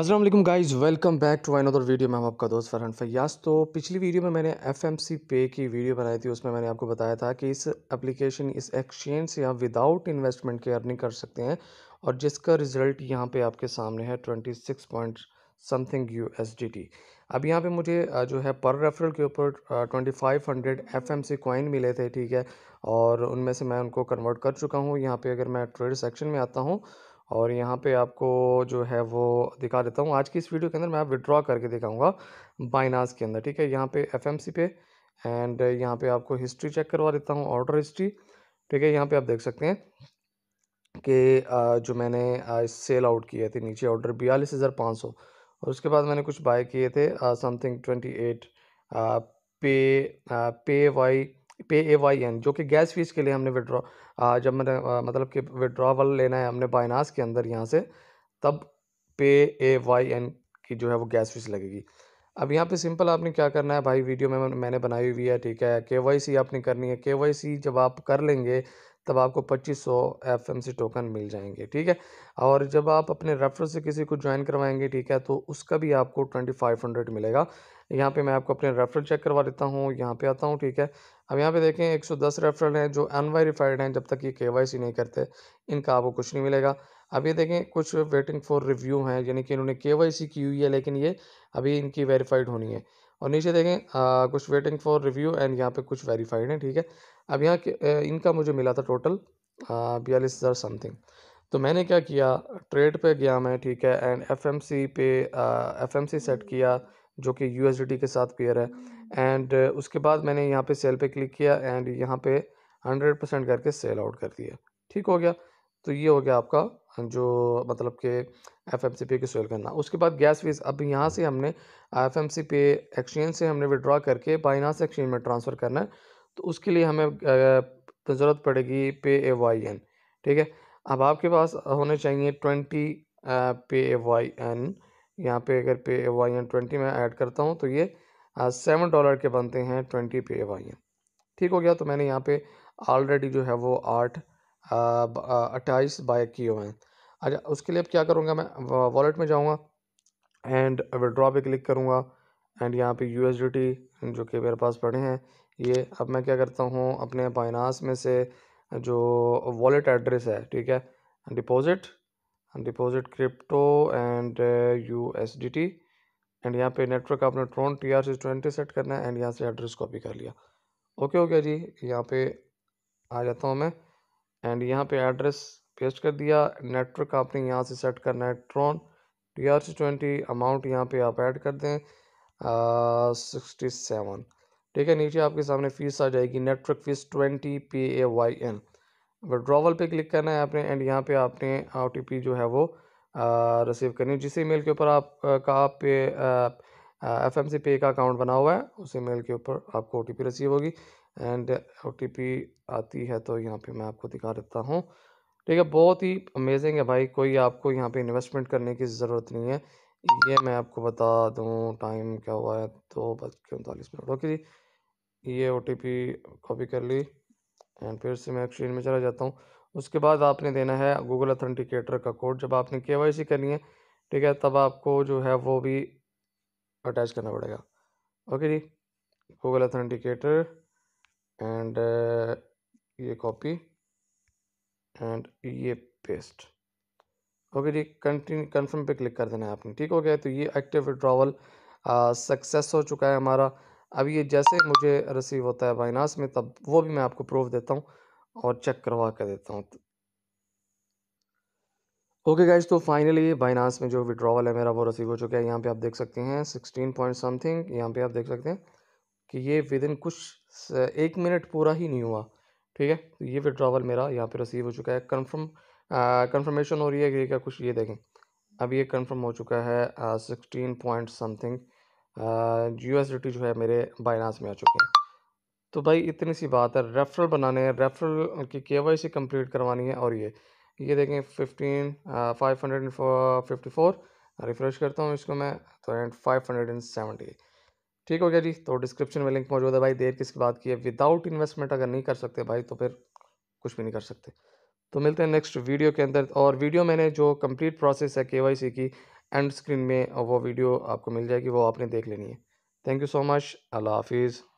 Aslam guys welcome back to another video में हम आपका दोस्त फरहन फैयास तो पिछली वीडियो में मैंने एफ एम सी पे की वीडियो बनाई थी उसमें मैंने आपको बताया था कि इस एप्लीकेशन इस एक्सचेंज से आप विदाउट इन्वेस्टमेंट के अर्निंग कर सकते हैं और जिसका रिज़ल्ट यहाँ पे आपके सामने है twenty six point something U S D T अब यहाँ पे मुझे जो है पर रेफरल के ऊपर twenty five hundred F M C coin मिले थे ठीक है और उनमें से मैं उनको कन्वर्ट कर चुका हूँ यहाँ पे अगर मैं ट्रेड सेक्शन में आता हूँ और यहाँ पे आपको जो है वो दिखा देता हूँ आज की इस वीडियो के अंदर मैं आप विड्रॉ करके दिखाऊंगा बाइनास के अंदर ठीक है यहाँ पे एफएमसी पे एंड यहाँ पे आपको हिस्ट्री चेक करवा देता हूँ ऑर्डर हिस्ट्री ठीक है यहाँ पे आप देख सकते हैं कि जो मैंने सेल आउट किए थे नीचे ऑर्डर बयालीस हज़ार पाँच सौ और उसके बाद मैंने कुछ बाय किए थे समथिंग ट्वेंटी एट पे पे वाई पे ए वाई एन जो कि गैस फीस के लिए हमने विड्रॉ जब मैंने मतलब कि विड्रावल लेना है हमने बाइनास के अंदर यहाँ से तब पे ए वाई एन की जो है वो गैस फीस लगेगी अब यहाँ पे सिंपल आपने क्या करना है भाई वीडियो में मैंने बनाई हुई है ठीक है के वाई सी आपने करनी है के वाई सी जब आप कर लेंगे तब आपको 2500 एफएमसी टोकन मिल जाएंगे ठीक है और जब आप अपने रेफर से किसी को ज्वाइन करवाएंगे ठीक है तो उसका भी आपको 2500 मिलेगा यहाँ पे मैं आपको अपने रेफरल चेक करवा देता हूँ यहाँ पे आता हूँ ठीक है अब यहाँ पे देखें 110 रेफरल हैं जो अनवेरीफाइड हैं जब तक ये के नहीं करते इनका आपको कुछ नहीं मिलेगा अब ये देखें कुछ वेटिंग फॉर रिव्यू हैं यानी कि इन्होंने के की हुई है लेकिन ये अभी इनकी वेरीफाइड होनी है और नीचे देखें आ, कुछ वेटिंग फॉर रिव्यू एंड यहाँ पे कुछ वेरीफाइड है ठीक है अब यहाँ इनका मुझे मिला था टोटल बयालीस हज़ार समथिंग तो मैंने क्या किया ट्रेड पे गया मैं ठीक है एंड एफएमसी पे एफएमसी सेट किया जो कि यूएसडी के साथ पेयर है एंड उसके बाद मैंने यहाँ पे सेल पे क्लिक किया एंड यहाँ पे हंड्रेड परसेंट करके सेल आउट कर दिया ठीक हो गया तो ये हो गया आपका जो मतलब के एफ एम सी पे की सेल करना उसके बाद गैस फीस अब यहाँ से हमने एफ एम सी पे एक्सचेंज से हमने विड्रॉ करके बाइनास एक्सचेंज में ट्रांसफ़र करना है तो उसके लिए हमें ज़रूरत पड़ेगी पे ए वाई एन ठीक है अब आपके पास होने चाहिए ट्वेंटी पे ए वाई एन यहाँ पे अगर पे ए वाई एन ट्वेंटी में ऐड करता हूँ तो ये सेवन डॉलर के बनते हैं ट्वेंटी पे ए वाई एन ठीक हो गया तो मैंने यहाँ पे ऑलरेडी जो है वो आठ अट्ठाईस बाय किए हुए हैं अच्छा उसके लिए अब क्या करूँगा मैं वॉलेट में जाऊँगा एंड विड्रॉ पे क्लिक करूँगा एंड यहाँ पे यू जो कि मेरे पास पड़े हैं ये अब मैं क्या करता हूँ अपने बाइनास में से जो वॉलेट एड्रेस है ठीक है deposit deposit crypto and U S D T and यहाँ पे नेटवर्क आपने Tron T R C twenty set करना है एंड यहाँ से एड्रेस कॉपी कर लिया ओके हो गया जी यहाँ पे आ जाता हूँ मैं एंड यहाँ पे एड्रेस पेस्ट कर दिया नेटवर्क आपने यहाँ से सेट करना है Tron T R C twenty amount यहाँ पे आप ऐड कर दें सिक्सटी सेवन ठीक है नीचे आपके सामने फ़ीस आ जाएगी network fees twenty P A Y N withdrawal पे क्लिक करना है आपने एंड यहाँ पे आपने ओ टी पी जो है वो रिसीव करनी है जिस ई मेल के ऊपर आप का आप पे एफ एम सी पे का अकाउंट बना हुआ है उस ईमेल के ऊपर आपको ओ टी पी रिसीव होगी एंड ओ टी पी आती है तो यहाँ पे मैं आपको दिखा देता हूँ ठीक है बहुत ही अमेजिंग है भाई कोई आपको यहाँ पे इन्वेस्टमेंट करने की ज़रूरत नहीं है ये मैं आपको बता दूँ टाइम क्या हुआ है दो बज के उनतालीस मिनट ओके जी ये ओ टी पी कॉपी कर ली एंड फिर से मैं स्क्रीन में चला जाता हूँ उसके बाद आपने देना है गूगल अथेंटिकेटर का कोड जब आपने के वाई सी करनी है ठीक है तब आपको जो है वो भी अटैच करना पड़ेगा ओके जी गूगल अथेंटिकेटर एंड ये कॉपी एंड ये पेस्ट ओके जी कंटिन्यू कन्फर्म पे क्लिक कर देना है आपने ठीक हो गया तो ये एक्टिव विड्रावल सक्सेस हो चुका है हमारा अब ये जैसे मुझे रिसीव होता है बाइनास में तब वो भी मैं आपको प्रूफ देता हूँ और चेक करवा कर देता हूँ ओके गाइज तो फाइनली बाइनास में जो विड्रॉवल है मेरा वो रसीव हो चुका है यहाँ पे आप देख सकते हैं सिक्सटीन पॉइंट समथिंग यहाँ पे आप देख सकते हैं कि ये विद इन कुछ एक मिनट पूरा ही नहीं हुआ ठीक है तो ये विड्रॉवल मेरा यहाँ पे रसीव हो चुका है कन्फर्म कन्फर्मेशन हो रही है कि क्या कुछ ये देखें अब ये कन्फर्म हो चुका है सिक्सटीन पॉइंट समथिंग यू जो है मेरे बाइनास में आ चुके हैं तो भाई इतनी सी बात है रेफरल बनाने हैं रेफरल की के वाई सी कम्प्लीट करवानी है और ये ये देखें fifteen five hundred fifty four refresh करता हूँ इसको मैं तो and five hundred and seventy ठीक हो गया जी तो डिस्क्रिप्शन में लिंक मौजूद है भाई देर किसकी बात की है विदाउट इन्वेस्टमेंट अगर नहीं कर सकते भाई तो फिर कुछ भी नहीं कर सकते तो मिलते हैं नेक्स्ट वीडियो के अंदर और वीडियो मैंने जो कम्प्लीट प्रोसेस है के की एंड स्क्रीन में वो वीडियो आपको मिल जाएगी वो आपने देख लेनी है थैंक यू सो मच अल्लाह हाफिज़